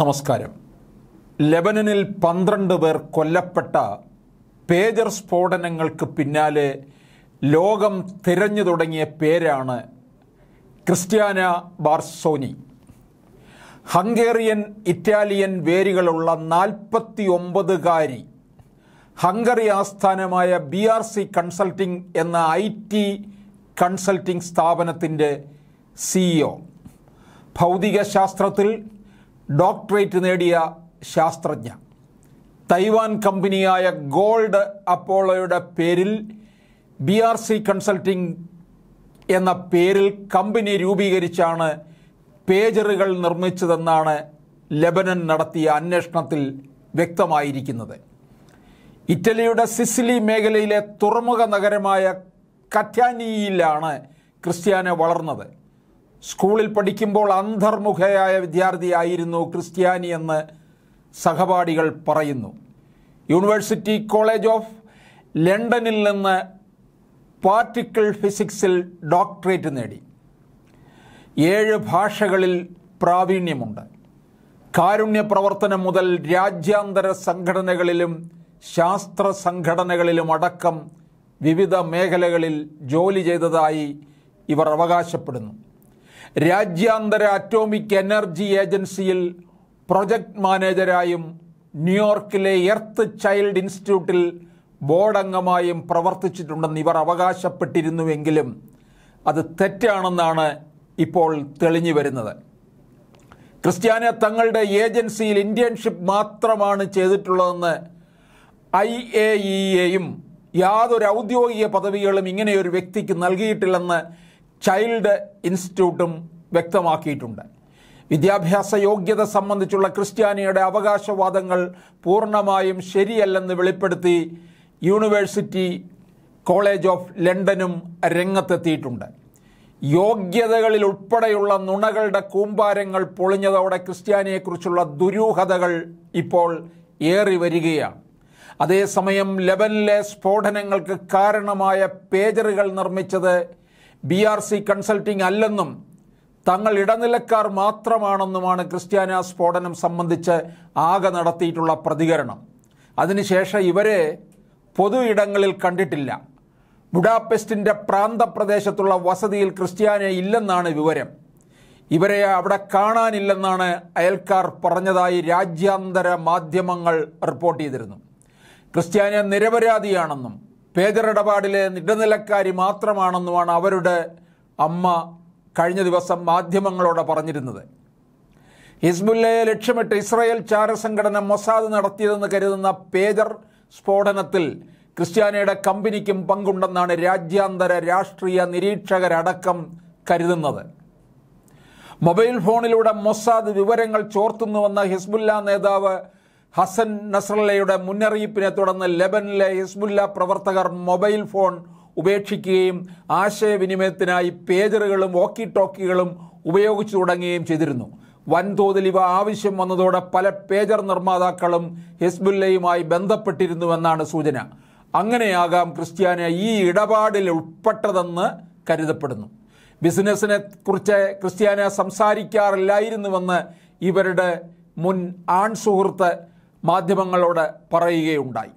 നമസ്കാരം ലെബനനിൽ പന്ത്രണ്ട് പേർ കൊല്ലപ്പെട്ട പേജർ സ്ഫോടനങ്ങൾക്ക് പിന്നാലെ ലോകം തിരഞ്ഞു തുടങ്ങിയ പേരാണ് ക്രിസ്ത്യാന ബാർസോനി ഹംഗേറിയൻ ഇറ്റാലിയൻ വേരുകളുള്ള നാൽപ്പത്തി ഒമ്പതുകാരി ഹംഗറി ആസ്ഥാനമായ ബി ആർ സി കൺസൾട്ടിംഗ് എന്ന ഐ ടി കൺസൾട്ടിംഗ് സ്ഥാപനത്തിൻ്റെ സിഇഒ ഭൗതികശാസ്ത്രത്തിൽ ഡോക്ടറേറ്റ് നേടിയ ശാസ്ത്രജ്ഞ തൈവാൻ കമ്പനിയായ ഗോൾഡ് അപ്പോളോയുടെ പേരിൽ ബി ആർ സി കൺസൾട്ടിംഗ് എന്ന പേരിൽ കമ്പനി രൂപീകരിച്ചാണ് പേജറുകൾ നിർമ്മിച്ചതെന്നാണ് ലെബനൻ നടത്തിയ അന്വേഷണത്തിൽ വ്യക്തമായിരിക്കുന്നത് ഇറ്റലിയുടെ സിസിലി മേഖലയിലെ തുറമുഖ നഗരമായ കറ്റാനിയിലാണ് ക്രിസ്ത്യാനോ വളർന്നത് സ്കൂളിൽ പഠിക്കുമ്പോൾ അന്തർമുഖയായ വിദ്യാർത്ഥിയായിരുന്നു ക്രിസ്ത്യാനി എന്ന് സഹപാഠികൾ പറയുന്നു യൂണിവേഴ്സിറ്റി കോളേജ് ഓഫ് ലണ്ടനിൽ നിന്ന് പാർട്ടിക്കിൾ ഫിസിക്സിൽ ഡോക്ടറേറ്റ് നേടി ഏഴ് ഭാഷകളിൽ പ്രാവീണ്യമുണ്ട് കാരുണ്യ പ്രവർത്തനം മുതൽ രാജ്യാന്തര സംഘടനകളിലും ശാസ്ത്ര സംഘടനകളിലും അടക്കം വിവിധ മേഖലകളിൽ ജോലി ചെയ്തതായി ഇവർ അവകാശപ്പെടുന്നു രാജ്യാന്തര അറ്റോമിക് എനർജി ഏജൻസിയിൽ പ്രൊജക്ട് മാനേജരായും ന്യൂയോർക്കിലെ എർത്ത് ചൈൽഡ് ഇൻസ്റ്റിറ്റ്യൂട്ടിൽ ബോർഡംഗമായും പ്രവർത്തിച്ചിട്ടുണ്ടെന്ന് ഇവർ അവകാശപ്പെട്ടിരുന്നുവെങ്കിലും അത് തെറ്റാണെന്നാണ് ഇപ്പോൾ തെളിഞ്ഞു വരുന്നത് ക്രിസ്ത്യാന തങ്ങളുടെ ഏജൻസിയിൽ ഇന്റേൺഷിപ്പ് മാത്രമാണ് ചെയ്തിട്ടുള്ളതെന്ന് ഐ എ എയും യാതൊരു ഔദ്യോഗിക പദവികളും ഇങ്ങനെയൊരു വ്യക്തിക്ക് നൽകിയിട്ടില്ലെന്ന് ചൈൽഡ് ഇൻസ്റ്റിറ്റ്യൂട്ടും വ്യക്തമാക്കിയിട്ടുണ്ട് വിദ്യാഭ്യാസ യോഗ്യത സംബന്ധിച്ചുള്ള ക്രിസ്ത്യാനിയുടെ അവകാശവാദങ്ങൾ പൂർണ്ണമായും ശരിയല്ലെന്ന് വെളിപ്പെടുത്തി യൂണിവേഴ്സിറ്റി കോളേജ് ഓഫ് ലണ്ടനും രംഗത്തെത്തിയിട്ടുണ്ട് യോഗ്യതകളിൽ ഉൾപ്പെടെയുള്ള നുണകളുടെ കൂമ്പാരങ്ങൾ പൊളിഞ്ഞതോടെ ക്രിസ്ത്യാനിയെക്കുറിച്ചുള്ള ദുരൂഹതകൾ ഇപ്പോൾ ഏറി വരികയാണ് അതേസമയം ലെബനിലെ സ്ഫോടനങ്ങൾക്ക് കാരണമായ പേജറുകൾ നിർമ്മിച്ചത് ബി ആർ സി കൺസൾട്ടിംഗ് അല്ലെന്നും തങ്ങൾ ഇടനിലക്കാർ മാത്രമാണെന്നുമാണ് ക്രിസ്ത്യാന സ്ഫോടനം സംബന്ധിച്ച് ആകെ നടത്തിയിട്ടുള്ള പ്രതികരണം അതിനുശേഷം ഇവരെ പൊതു ഇടങ്ങളിൽ കണ്ടിട്ടില്ല ബുഡാപെസ്റ്റിൻ്റെ പ്രാന്തപ്രദേശത്തുള്ള വസതിയിൽ ക്രിസ്ത്യാനെ ഇല്ലെന്നാണ് വിവരം ഇവരെ അവിടെ കാണാനില്ലെന്നാണ് അയൽക്കാർ പറഞ്ഞതായി രാജ്യാന്തര മാധ്യമങ്ങൾ റിപ്പോർട്ട് ചെയ്തിരുന്നു ക്രിസ്ത്യാനി നിരപരാധിയാണെന്നും പേജറിടപാടിലെ ഇടനിലക്കാരി മാത്രമാണെന്നുമാണ് അവരുടെ അമ്മ കഴിഞ്ഞ ദിവസം മാധ്യമങ്ങളോട് പറഞ്ഞിരുന്നത് ഹിസ്ബുല്ലയെ ലക്ഷ്യമിട്ട് ഇസ്രായേൽ ചാരസംഘടന മൊസാദ് നടത്തിയതെന്ന് കരുതുന്ന പേജർ സ്ഫോടനത്തിൽ ക്രിസ്ത്യാനിയുടെ കമ്പനിക്കും പങ്കുണ്ടെന്നാണ് രാജ്യാന്തര രാഷ്ട്രീയ നിരീക്ഷകരടക്കം കരുതുന്നത് മൊബൈൽ ഫോണിലൂടെ മൊസാദ് വിവരങ്ങൾ ചോർത്തുന്നുവെന്ന ഹിസ്ബുല്ല നേതാവ് ഹസൻ നസ്രല്ലയുടെ മുന്നറിയിപ്പിനെ തുടർന്ന് ലെബനിലെ ഹിസ്ബുല്ല പ്രവർത്തകർ മൊബൈൽ ഫോൺ ഉപേക്ഷിക്കുകയും ആശയവിനിമയത്തിനായി പേജറുകളും വോക്കി ടോക്കികളും ഉപയോഗിച്ചു തുടങ്ങുകയും ചെയ്തിരുന്നു വൻതോതിൽ ഇവ ആവശ്യം വന്നതോടെ പല പേജർ നിർമ്മാതാക്കളും ഹിസ്ബുല്ലയുമായി ബന്ധപ്പെട്ടിരുന്നുവെന്നാണ് സൂചന അങ്ങനെയാകാം ക്രിസ്ത്യാനി ഈ ഇടപാടിൽ ഉൾപ്പെട്ടതെന്ന് കരുതപ്പെടുന്നു ബിസിനസ്സിനെ കുറിച്ച് ക്രിസ്ത്യാനി സംസാരിക്കാറില്ലായിരുന്നുവെന്ന് ഇവരുടെ മുൻ ആൺ സുഹൃത്ത് മാധ്യമങ്ങളോട് പറയുകയുണ്ടായി